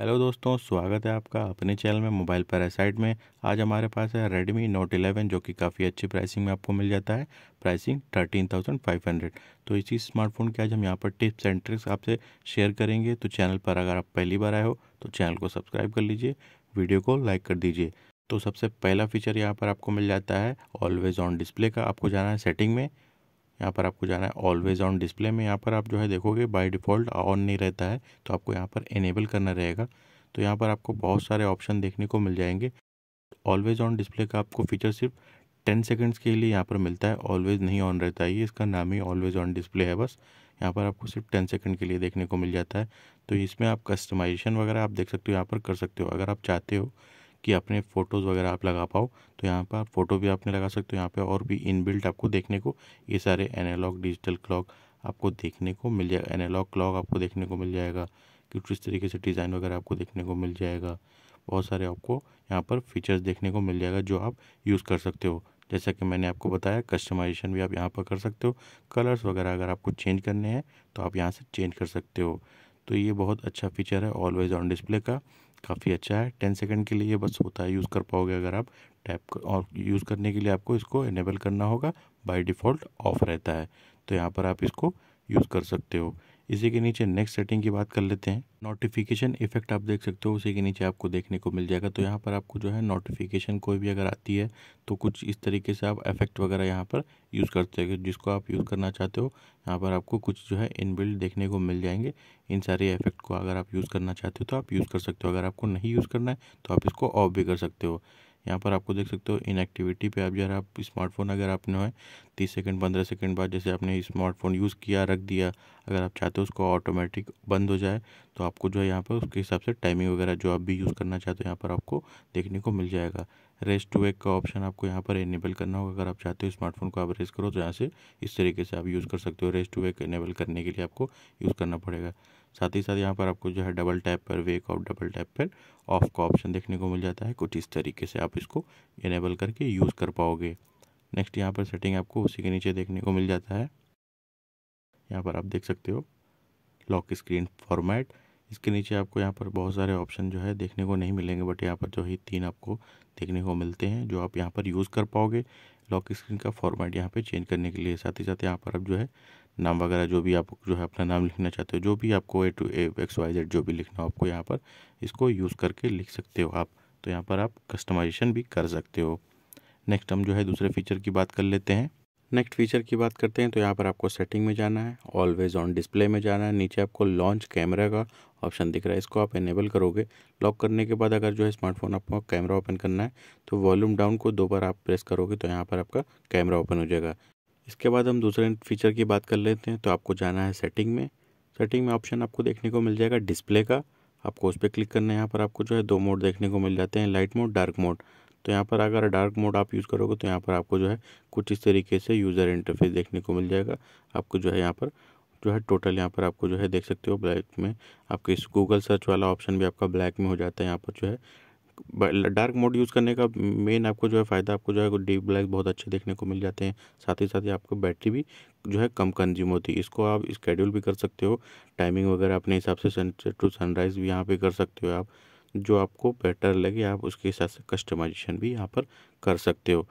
hello दोस्तों स्वागत है आपका अपने चैनल में मोबाइल पैरासाइट में आज हमारे पास है रेडमी नोट 11 जो कि काफ़ी अच्छी प्राइसिंग में आपको मिल जाता है प्राइसिंग 13,500 तो इसी स्मार्टफोन के आज हम यहाँ पर टिप्स एंड ट्रिक्स आपसे शेयर करेंगे तो चैनल पर अगर आप पहली बार आए हो तो चैनल को सब्सक्राइब कर लीजिए वीडियो को लाइक कर दीजिए तो सबसे पहला फीचर यहाँ पर आपको मिल जाता है ऑलवेज़ ऑन डिस्प्ले का आपको जाना है सेटिंग में यहाँ पर आपको जाना है ऑलवेज ऑन डिस्प्ले में यहाँ पर आप जो है देखोगे बाई डिफ़ॉल्ट ऑन नहीं रहता है तो आपको यहाँ पर इनेबल करना रहेगा तो यहाँ पर आपको बहुत सारे ऑप्शन देखने को मिल जाएंगे ऑलवेज ऑन डिस्प्ले का आपको फीचर सिर्फ टेन सेकेंड्स के लिए यहाँ पर मिलता है ऑलवेज नहीं ऑन रहता है ये इसका नाम ही ऑलवेज ऑन डिस्प्ले है बस यहाँ पर आपको सिर्फ टेन सेकेंड के लिए देखने को मिल जाता है तो इसमें आप कस्टमाइजेशन वगैरह आप देख सकते हो यहाँ पर कर सकते हो अगर आप चाहते हो कि अपने फ़ोटोज़ वगैरह आप लगा पाओ तो यहाँ पर आप फ़ोटो भी आपने लगा सकते हो यहाँ पे और भी इनबिल्ट आपको देखने को ये सारे एनालॉग डिजिटल क्लॉक आपको देखने को मिल जाएगा एनालॉग क्लॉक आपको देखने को मिल जाएगा कि किस तरीके से डिज़ाइन वगैरह आपको देखने को मिल जाएगा बहुत सारे आपको यहाँ पर फीचर्स देखने को मिल जाएगा जो आप यूज़ कर सकते हो जैसा कि मैंने आपको बताया कस्टमाइजेशन भी आप यहाँ पर कर सकते हो कलर्स वगैरह अगर आपको चेंज करने हैं तो आप यहाँ से चेंज कर सकते हो तो ये बहुत अच्छा फीचर है ऑलवेज ऑन डिस्प्ले का काफ़ी अच्छा है टेन सेकेंड के लिए बस होता है यूज़ कर पाओगे अगर आप टैप और यूज़ करने के लिए आपको इसको इनेबल करना होगा बाय डिफ़ॉल्ट ऑफ रहता है तो यहाँ पर आप इसको यूज़ कर सकते हो इसी के नीचे नेक्स्ट सेटिंग की बात कर लेते हैं नोटिफिकेशन इफेक्ट आप देख सकते हो उसी के नीचे आपको देखने को मिल जाएगा तो यहाँ पर आपको जो है नोटिफिकेशन कोई भी अगर आती है तो कुछ इस तरीके से आप इफेक्ट वगैरह यहाँ पर यूज़ करते हो जिसको आप यूज़ करना चाहते हो यहाँ पर आपको कुछ जो है इनबिल्ड देखने को मिल जाएंगे इन सारे इफेक्ट को अगर आप यूज़ करना चाहते हो तो आप यूज़ कर सकते हो अगर आपको नहीं यूज़ करना है तो आप इसको ऑफ भी कर सकते हो यहाँ पर आपको देख सकते हो इनएक्टिविटी पे आप जरा आप स्मार्टफोन अगर आपने है तीस सेकंड पंद्रह सेकंड बाद जैसे आपने स्मार्टफोन यूज़ किया रख दिया अगर आप चाहते हो उसको ऑटोमेटिक बंद हो जाए तो आपको जो है यहाँ पर उसके हिसाब से टाइमिंग वगैरह जो आप भी यूज़ करना चाहते हो यहाँ पर आपको देखने को मिल जाएगा रेस्ट टू वेक का ऑप्शन आपको यहाँ पर इनेबल करना होगा अगर आप चाहते हो स्मार्टफोन को आप रेस करो तो यहाँ से इस तरीके से आप यूज़ कर सकते हो रेस्ट टू वेक इनेबल करने के लिए आपको यूज़ करना पड़ेगा साथ ही साथ यहाँ पर आपको जो है डबल टैप पर वेक और डबल टैप पर ऑफ का ऑप्शन देखने को मिल जाता है कुछ इस तरीके से आप इसको इनेबल करके यूज़ कर पाओगे नेक्स्ट यहाँ पर सेटिंग आपको उसी के नीचे देखने को मिल जाता है यहाँ पर आप देख सकते हो लॉक स्क्रीन फॉर्मेट इसके नीचे आपको यहाँ पर बहुत सारे ऑप्शन जो है देखने को नहीं मिलेंगे बट यहाँ पर जो है तीन आपको देखने को मिलते हैं जो आप यहाँ पर यूज़ कर पाओगे लॉक स्क्रीन का फॉर्मेट यहाँ पे चेंज करने के लिए साथ ही साथ यहाँ पर आप जो है नाम वगैरह जो भी आप जो है अपना नाम लिखना चाहते हो जो भी आपको A to A X Y Z जो भी लिखना हो आपको यहाँ पर इसको यूज़ करके लिख सकते हो आप तो यहाँ पर आप कस्टमाइजेशन भी कर सकते हो नेक्स्ट हम जो है दूसरे फीचर की बात कर लेते हैं नेक्स्ट फीचर की बात करते हैं तो यहाँ पर आपको सेटिंग में जाना है ऑलवेज़ ऑन डिस्प्ले में जाना है नीचे आपको लॉन्च कैमरा का ऑप्शन दिख रहा है इसको आप इनेबल करोगे लॉक करने के बाद अगर जो है स्मार्टफोन आपको कैमरा ओपन करना है तो वॉल्यूम डाउन को दो बार आप प्रेस करोगे तो यहाँ पर आपका कैमरा ओपन हो जाएगा इसके बाद हम दूसरे फीचर की बात कर लेते हैं तो आपको जाना है सेटिंग में सेटिंग में ऑप्शन आपको देखने को मिल जाएगा डिस्प्ले का आपको उस पर क्लिक करना है यहाँ पर आपको जो है दो मोड देखने को मिल जाते हैं लाइट मोड डार्क मोड तो यहाँ पर अगर डार्क मोड आप यूज़ करोगे तो यहाँ पर आपको जो है कुछ इस तरीके से यूज़र इंटरफेस देखने को मिल जाएगा आपको जो है यहाँ पर जो है टोटल यहाँ पर आपको जो है देख सकते हो ब्लैक में आपके इस गूगल सर्च वाला ऑप्शन भी आपका ब्लैक में हो जाता है यहाँ पर जो है डार्क मोड यूज़ करने का मेन आपको जो है फ़ायदा आपको जो है डीप ब्लैक बहुत अच्छे देखने को मिल जाते हैं साथ ही साथ ही आपको बैटरी भी जो है कम कंज्यूम होती है इसको आप स्केड्यूल भी कर सकते हो टाइमिंग वगैरह अपने हिसाब से सनसेट टू सनराइज़ भी यहाँ पे कर सकते हो आप जो आपको बेटर लगे आप उसके हिसाब से कस्टमाइजेशन भी यहाँ पर कर सकते हो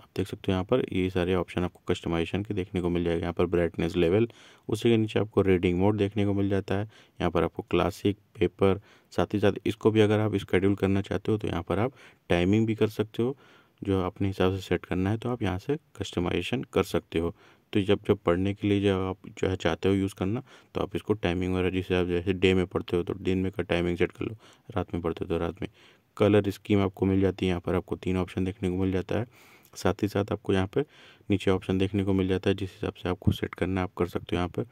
आप देख सकते हो यहाँ पर ये सारे ऑप्शन आपको कस्टमाइजेशन के देखने को मिल जाएगा यहाँ पर ब्राइटनेस लेवल उसी के नीचे आपको रीडिंग मोड देखने को मिल जाता है यहाँ पर आपको क्लासिक पेपर साथ ही साथ इसको भी अगर आप स्कड्यूल करना चाहते हो तो यहाँ पर आप टाइमिंग भी कर सकते हो जो अपने हिसाब से सेट करना है तो आप यहाँ से कस्टमाइजेशन कर सकते हो तो जब जब पढ़ने के लिए जब आप जो है चाहते हो यूज़ करना तो आप इसको टाइमिंग वगैरह जिससे आप जैसे डे में पढ़ते हो तो दिन में का टाइमिंग सेट कर लो रात में पढ़ते हो तो रात में कलर स्कीम आपको मिल जाती है यहाँ पर आपको तीन ऑप्शन देखने को मिल जाता है साथ ही साथ आपको यहाँ पर नीचे ऑप्शन देखने को मिल जाता है जिस हिसाब से आपको सेट करना है आप कर सकते हो यहाँ पर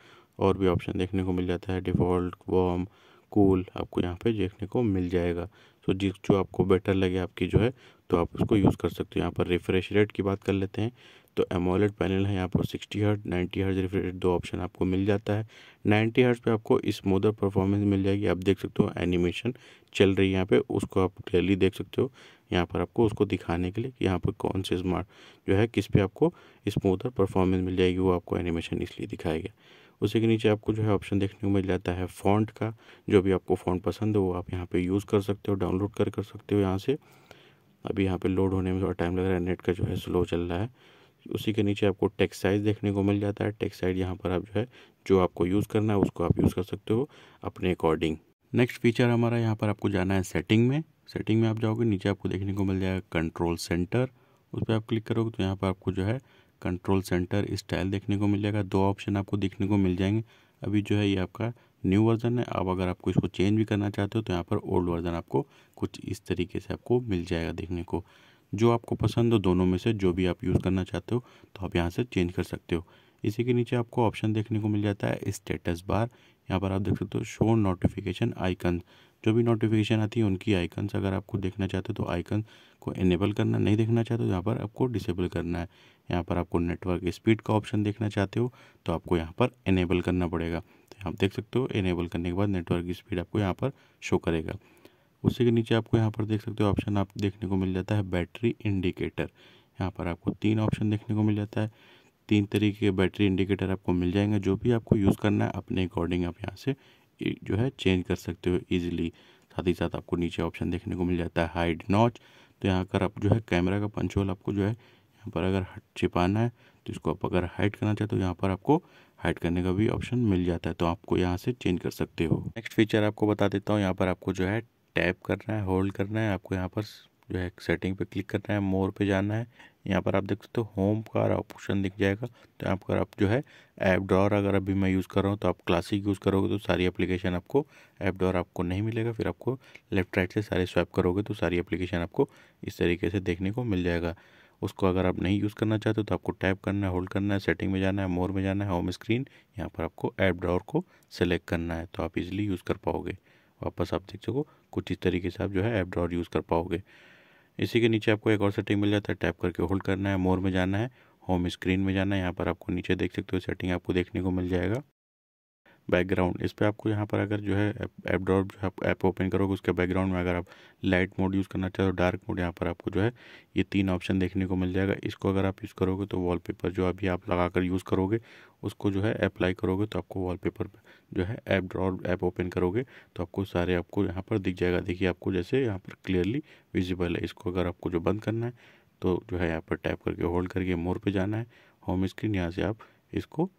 और भी ऑप्शन देखने को मिल जाता है डिफ़ॉल्ट वॉम कूल आपको यहाँ पे देखने को मिल जाएगा तो जिस जो आपको बेटर लगे आपकी जो है तो आप उसको यूज़ कर सकते हो यहाँ पर रिफ्रेश रेट की बात कर लेते हैं तो एमोलेट पैनल है यहाँ पर 60 हर्ट 90 हर्ट रिफ्रेश रेट दो ऑप्शन आपको मिल जाता है 90 हर्ट पे आपको स्मूदर परफॉर्मेंस मिल जाएगी आप देख सकते हो एनिमेशन चल रही है यहाँ पे उसको आप क्लियरली देख सकते हो यहाँ पर आपको उसको दिखाने के लिए कि यहाँ पर कौन से स्मार्ट जो है किस पे आपको स्मूदर परफॉर्मेंस मिल जाएगी वो आपको एनिमेशन इसलिए दिखाया गया उसी के नीचे आपको जो है ऑप्शन देखने को मिल जाता है फॉन्ट का जो भी आपको फॉन्ट पसंद हो वो आप यहाँ पे यूज़ कर सकते हो डाउनलोड कर कर सकते हो यहाँ से अभी यहाँ पे लोड होने में थोड़ा टाइम लग रहा है नेट का जो है स्लो चल रहा है उसी के नीचे आपको टेक्स्ट साइज देखने को मिल जाता है टेक्स्ट साइज यहाँ पर आप जो है जो आपको यूज़ करना है उसको आप यूज़ कर सकते हो अपने अकॉर्डिंग नेक्स्ट फीचर हमारा यहाँ पर आपको जाना है सेटिंग में सेटिंग में आप जाओगे नीचे आपको देखने को मिल जाएगा कंट्रोल सेंटर उस पर आप क्लिक करोगे तो यहाँ पर आपको जो है कंट्रोल सेंटर स्टाइल देखने को मिल जाएगा दो ऑप्शन आपको देखने को मिल जाएंगे अभी जो है ये आपका न्यू वर्जन है अब अगर आपको इसको चेंज भी करना चाहते हो तो यहाँ पर ओल्ड वर्जन आपको कुछ इस तरीके से आपको मिल जाएगा देखने को जो आपको पसंद हो दोनों में से जो भी आप यूज़ करना चाहते हो तो आप यहाँ से चेंज कर सकते हो इसी के नीचे आपको ऑप्शन देखने को मिल जाता है स्टेटस बार यहाँ पर आप देख सकते हो शो नोटिफिकेशन आइकन जो भी नोटिफिकेशन आती है उनकी आइकन्स अगर आपको देखना चाहते हो तो आइकन को इनेबल करना नहीं देखना चाहते हो यहाँ पर आपको डिसेबल करना है यहाँ पर आपको नेटवर्क स्पीड का ऑप्शन देखना चाहते हो तो आपको यहाँ पर इनेबल करना पड़ेगा तो आप देख सकते हो इनेबल करने के बाद नेटवर्क स्पीड आपको यहाँ पर शो करेगा उसी के नीचे आपको यहाँ पर देख सकते हो ऑप्शन आप देखने को मिल जाता है बैटरी इंडिकेटर यहाँ पर आपको तीन ऑप्शन देखने को मिल जाता है तीन तरीके के बैटरी इंडिकेटर आपको मिल जाएंगे जो भी आपको यूज़ करना है अपने अकॉर्डिंग आप यहाँ से जो है चेंज कर सकते हो ईजिली साथ ही साथ आपको नीचे ऑप्शन देखने को मिल जाता है हाइड नॉच तो यहाँ कर आप जो है कैमरा का पंचोल आपको जो है यहाँ पर अगर छिपाना है तो इसको आप अगर हाइड करना चाहते हो तो यहाँ पर आपको हाइड करने का भी ऑप्शन मिल जाता है तो आपको यहाँ से चेंज कर सकते हो नेक्स्ट फीचर आपको बता देता हूँ यहाँ पर आपको जो है टैप करना है होल्ड करना है आपको यहाँ पर जो है सेटिंग पे क्लिक करना है मोर पे जाना है यहाँ पर आप देख सकते हो होम का ऑप्शन दिख जाएगा तो यहाँ पर आप जो है ऐप ड्रॉर अगर अभी मैं यूज़ कर रहा हूँ तो आप क्लासिक यूज़ करोगे तो सारी एप्लीकेशन आपको ऐप ड्रॉर आपको नहीं मिलेगा फिर आपको लेफ्ट राइट से सारे स्वैप करोगे तो सारी एप्लीकेशन आपको इस तरीके से देखने को मिल जाएगा उसको अगर आप नहीं यूज़ करना चाहते तो आपको टैप करना है होल्ड करना है सेटिंग में जाना है मोर में जाना है होम स्क्रीन यहाँ पर आपको ऐप ड्रॉर को सिलेक्ट करना है तो आप इजीली यूज़ कर पाओगे वापस आप देख सको कुछ इस तरीके से आप जो है ऐप ड्रॉर यूज़ कर पाओगे इसी के नीचे आपको एक और सेटिंग मिल जाता है टैप करके होल्ड करना है मोर में जाना है होम स्क्रीन में जाना है यहाँ पर आपको नीचे देख सकते हो सेटिंग आपको देखने को मिल जाएगा बैकग्राउंड इस पर आपको यहाँ पर अगर जो है ऐप ड्रॉप जो है ऐप ओपन करोगे उसके बैकग्राउंड में अगर आप लाइट मोड यूज़ करना चाहते तो डार्क मोड यहाँ पर आपको जो है ये तीन ऑप्शन देखने को मिल जाएगा इसको अगर आप यूज़ करोगे तो वॉलपेपर जो अभी आप लगा कर यूज़ करोगे उसको जो है अप्लाई करोगे तो आपको वॉलपेपर जो है ऐप ड्रॉप ऐप ओपन करोगे तो आपको सारे आपको यहाँ पर दिख जाएगा देखिए आपको जैसे यहाँ पर क्लियरली विजिबल है इसको अगर आपको जो बंद करना है तो जो है यहाँ पर टैप करके होल्ड करके मोर पर जाना है होम स्क्रीन यहाँ से आप इसको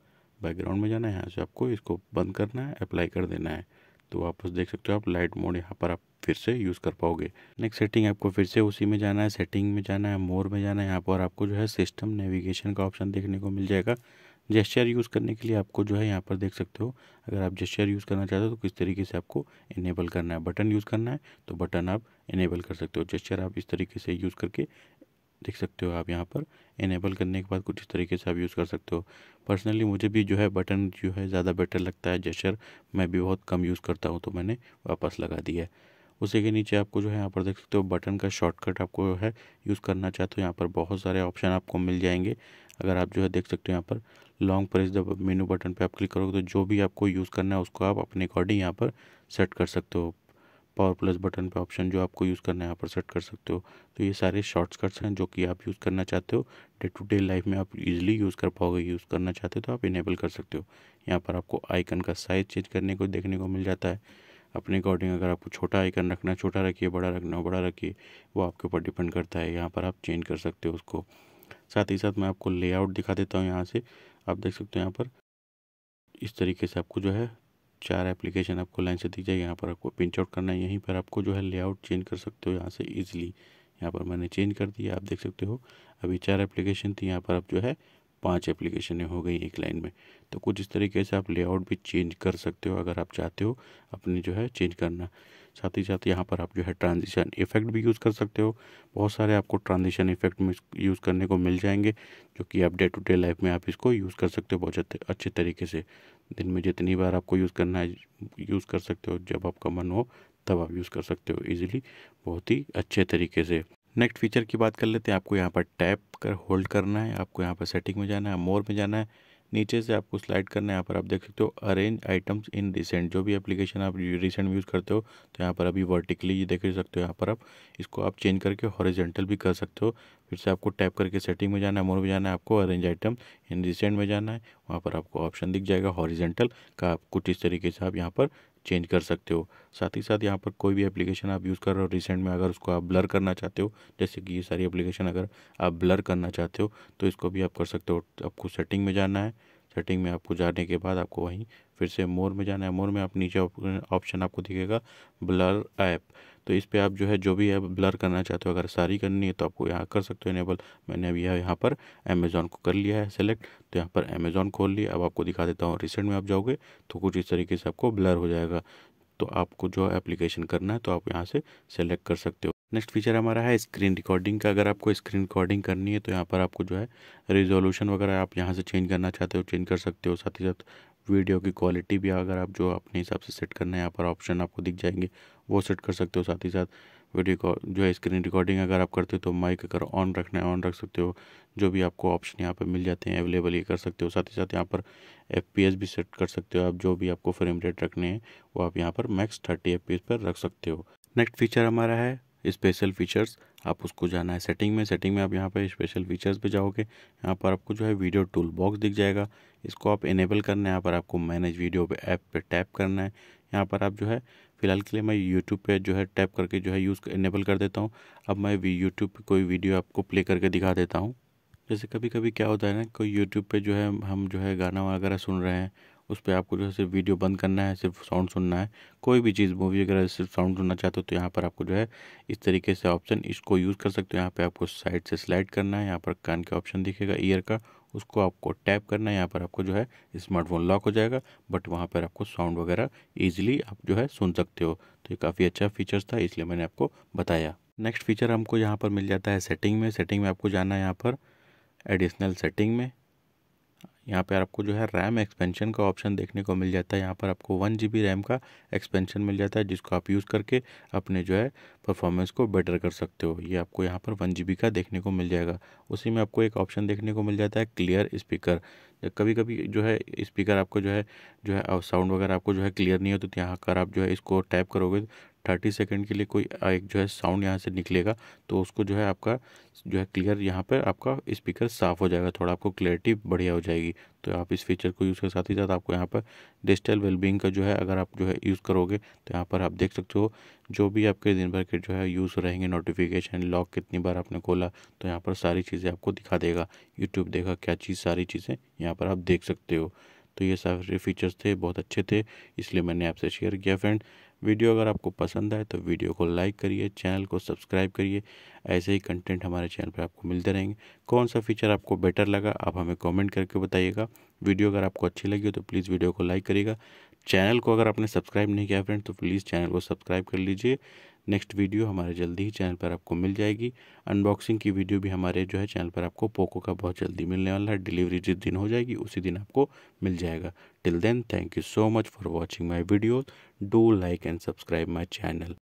बैकग्राउंड में जाना है यहाँ से आपको इसको बंद करना है अप्लाई कर देना है तो वापस देख सकते हो आप लाइट मोड यहाँ पर आप फिर से यूज़ कर पाओगे नेक्स्ट सेटिंग आपको फिर से उसी में जाना है सेटिंग में जाना है मोर में जाना है यहाँ पर आपको जो है सिस्टम नेविगेशन का ऑप्शन देखने को मिल जाएगा जेस्चर यूज़ करने के लिए आपको जो है यहाँ पर देख सकते हो अगर आप जेस्चर यूज़ करना चाहते हो तो किस तरीके से आपको इनेबल करना है बटन यूज़ करना है तो बटन आप इनेबल कर सकते हो जेस्चर आप इस तरीके से यूज़ करके देख सकते हो आप यहाँ पर इनेबल करने के बाद कुछ इस तरीके से आप यूज़ कर सकते हो पर्सनली मुझे भी जो है बटन जो है ज़्यादा बेटर लगता है जेस्चर मैं भी बहुत कम यूज़ करता हूँ तो मैंने वापस लगा दिया है उसी के नीचे आपको जो है यहाँ पर देख सकते हो बटन का शॉर्टकट आपको जो है यूज़ करना चाहते हो यहाँ पर बहुत सारे ऑप्शन आपको मिल जाएंगे अगर आप जो है देख सकते हो यहाँ पर long press the menu button पे आप क्लिक करोगे तो जो भी आपको यूज़ करना है उसको आप अपने अकॉर्डिंग यहाँ पर सेट कर सकते हो पावर प्लस बटन पे ऑप्शन जो आपको यूज़ करना है यहाँ पर सेट कर सकते हो तो ये सारे शॉर्ट्स कट्स हैं जो कि आप यूज़ करना चाहते हो डे टू डे लाइफ में आप इजीली यूज़ कर पाओगे यूज़ करना चाहते हो तो आप इनेबल कर सकते हो यहाँ पर आपको आइकन का साइज़ चेंज करने को देखने को मिल जाता है अपने अकॉर्डिंग अगर आपको छोटा आइकन रखना छोटा रखिए बड़ा रखना हो बड़ा रखिए वो आपके ऊपर डिपेंड करता है यहाँ पर आप चेंज कर सकते हो उसको साथ ही साथ मैं आपको लेआउट दिखा देता हूँ यहाँ से आप देख सकते हो यहाँ पर इस तरीके से आपको जो है चार एप्लीकेशन आपको लाइन से दिख जाए यहाँ पर आपको पिंच आउट करना है यहीं पर आपको जो है लेआउट चेंज कर सकते हो यहाँ से ईजिली यहाँ पर मैंने चेंज कर दिया आप देख सकते हो अभी चार एप्लीकेशन थी यहाँ पर आप जो है पांच एप्लीकेशनें हो गई एक लाइन में तो कुछ इस तरीके से आप लेआउट भी चेंज कर सकते हो अगर आप चाहते हो अपने जो है चेंज करना साथ ही साथ यहाँ पर आप जो है ट्रांजिशन इफेक्ट भी यूज़ कर सकते हो बहुत सारे आपको ट्रांजिशन इफेक्ट में यूज़ करने को मिल जाएंगे जो कि आप डे टू डे लाइफ में आप इसको यूज़ कर सकते हो बहुत अच्छे तरीके से दिन में जितनी बार आपको यूज़ करना है यूज़ कर सकते हो जब आपका मन हो तब आप यूज़ कर सकते हो ईज़िली बहुत ही अच्छे तरीके से नेक्स्ट फीचर की बात कर लेते हैं आपको यहाँ पर टैप कर होल्ड करना है आपको यहाँ पर सेटिंग में जाना है मोर में जाना है नीचे से आपको स्लाइड करना है यहाँ पर आप देख सकते हो अरेंज आइटम्स इन रिसेंट जो भी एप्लीकेशन आप रिसेंट यूज़ करते हो तो यहाँ पर अभी वर्टिकली ये देख सकते हो यहाँ पर आप इसको आप चेंज करके हॉरिजेंटल भी कर सकते हो फिर से आपको टैप करके सेटिंग में जाना है मोर में जाना है आपको अरेंज आइटम इन रिसेंट में जाना है वहाँ पर आपको ऑप्शन दिख जाएगा हॉरिजेंटल का आप कुछ इस तरीके से आप यहाँ पर चेंज कर सकते हो साथ ही साथ यहाँ पर कोई भी एप्लीकेशन आप यूज़ कर रहे हो रिसेंट में अगर उसको आप ब्लर करना चाहते हो जैसे कि ये सारी एप्लीकेशन अगर आप ब्लर करना चाहते हो तो इसको भी आप कर सकते हो आपको सेटिंग में जाना है सेटिंग में आपको जाने के बाद आपको वहीं फिर से मोर में जाना है मोर में आप नीचे ऑप्शन आपको दिखेगा ब्लर ऐप तो इस पर आप जो है जो भी ऐप ब्लर करना चाहते हो अगर सारी करनी है तो आपको यहाँ कर सकते हो इनेबल मैंने अभी यह यहाँ पर अमेज़ॉन को कर लिया है सेलेक्ट तो यहाँ पर अमेज़ॉन खोल लिया अब आपको दिखा देता हूँ रिसेंट में आप जाओगे तो कुछ इस तरीके से आपको ब्लर हो जाएगा तो आपको जो एप्लीकेशन करना है तो आप यहाँ से सेलेक्ट कर सकते हो नेक्स्ट फीचर हमारा है स्क्रीन रिकॉर्डिंग का अगर आपको स्क्रीन रिकॉर्डिंग करनी है तो यहाँ पर आपको जो है रिजोल्यूशन वगैरह आप यहाँ से चेंज करना चाहते हो चेंज कर सकते हो साथ ही साथ वीडियो की क्वालिटी भी अगर आप जो अपने हिसाब से सेट करना है यहाँ पर ऑप्शन आपको दिख जाएंगे वो सेट कर सकते हो साथ ही साथ वीडियो जो है स्क्रीन रिकॉर्डिंग अगर आप करते हो तो माइक अगर ऑन रखना है ऑन रख सकते हो जो भी आपको ऑप्शन यहाँ पर मिल जाते हैं अवेलेबल ये कर सकते हो साथ ही साथ यहाँ पर एफ भी सेट कर सकते हो आप जो भी आपको फ्रेम रेट रखने हैं वो आप यहाँ पर मैक्स थर्टी एफ पर रख सकते हो नेक्स्ट फीचर हमारा है स्पेशल फीचर्स आप उसको जाना है सेटिंग में सेटिंग में आप यहाँ पर स्पेशल फीचर्स पे जाओगे यहाँ पर आपको जो है वीडियो टूल बॉक्स दिख जाएगा इसको आप इनेबल करना है यहाँ पर आपको मैनेज वीडियो पे ऐप पे टैप करना है यहाँ पर आप जो है फिलहाल के लिए मैं यूट्यूब पे जो है टैप करके जो है यूज़ इनेबल कर देता हूँ अब मैं यूट्यूब पर कोई वीडियो आपको प्ले करके दिखा देता हूँ जैसे कभी कभी क्या होता है ना कोई यूट्यूब पर जो है हम जो है गाना वगैरह सुन रहे हैं उस पर आपको जो है सिर्फ वीडियो बंद करना है सिर्फ साउंड सुनना है कोई भी चीज़ मूवी अगर सिर्फ साउंड सुनना चाहते हो तो यहाँ पर आपको जो है इस तरीके से ऑप्शन इसको यूज़ कर सकते हो यहाँ पर आपको साइड से स्लाइड करना है यहाँ पर कान का ऑप्शन दिखेगा ईयर का उसको आपको टैप करना है यहाँ पर आपको जो है स्मार्टफोन लॉक हो जाएगा बट वहाँ पर आपको साउंड वगैरह ईजिली आप जो है सुन सकते हो तो ये काफ़ी अच्छा फीचर्स था इसलिए मैंने आपको बताया नेक्स्ट फीचर हमको यहाँ पर मिल जाता है सेटिंग में सेटिंग में आपको जाना है यहाँ पर एडिशनल सेटिंग में यहाँ पर आपको जो है रैम एक्सपेंशन का ऑप्शन देखने को मिल जाता है यहाँ पर आपको वन जी रैम का एक्सपेंशन मिल जाता है जिसको आप यूज़ करके अपने जो है परफॉर्मेंस को बेटर कर सकते हो ये आपको यहाँ पर वन जी का देखने को मिल जाएगा उसी में आपको एक ऑप्शन देखने को मिल जाता है क्लियर स्पीकर कभी कभी जो है स्पीकर आपको जो है जो है साउंड वगैरह आपको जो है क्लियर नहीं होता तो यहाँ कर आप जो है इसको टैप करोगे थर्टी सेकेंड के लिए कोई एक जो है साउंड यहाँ से निकलेगा तो उसको जो है आपका जो है क्लियर यहाँ पर आपका स्पीकर साफ़ हो जाएगा थोड़ा आपको क्लैरिटी बढ़िया हो जाएगी तो आप इस फीचर को यूज़ के साथ ही साथ आपको यहाँ पर डिजिटल वेलबींग का जो है अगर आप जो है यूज़ करोगे तो यहाँ पर आप देख सकते हो जो भी आपके दिन भर के जो है यूज़ रहेंगे नोटिफिकेशन लॉक कितनी बार आपने खोला तो यहाँ पर सारी चीज़ें आपको दिखा देगा यूट्यूब देखा क्या चीज़ सारी चीज़ें यहाँ पर आप देख सकते हो तो ये सारे फीचर्स थे बहुत अच्छे थे इसलिए मैंने आपसे शेयर किया फ्रेंड वीडियो अगर आपको पसंद आए तो वीडियो को लाइक करिए चैनल को सब्सक्राइब करिए ऐसे ही कंटेंट हमारे चैनल पर आपको मिलते रहेंगे कौन सा फीचर आपको बेटर लगा आप हमें कमेंट करके बताइएगा वीडियो अगर आपको अच्छी लगी हो तो प्लीज़ वीडियो को लाइक करिएगा चैनल को अगर आपने सब्सक्राइब नहीं किया फ्रेंड तो प्लीज़ चैनल को सब्सक्राइब कर लीजिए नेक्स्ट वीडियो हमारे जल्दी ही चैनल पर आपको मिल जाएगी अनबॉक्सिंग की वीडियो भी हमारे जो है चैनल पर आपको पोको का बहुत जल्दी मिलने वाला है डिलीवरी जिस दिन हो जाएगी उसी दिन आपको मिल जाएगा till then thank you so much for watching my videos do like and subscribe my channel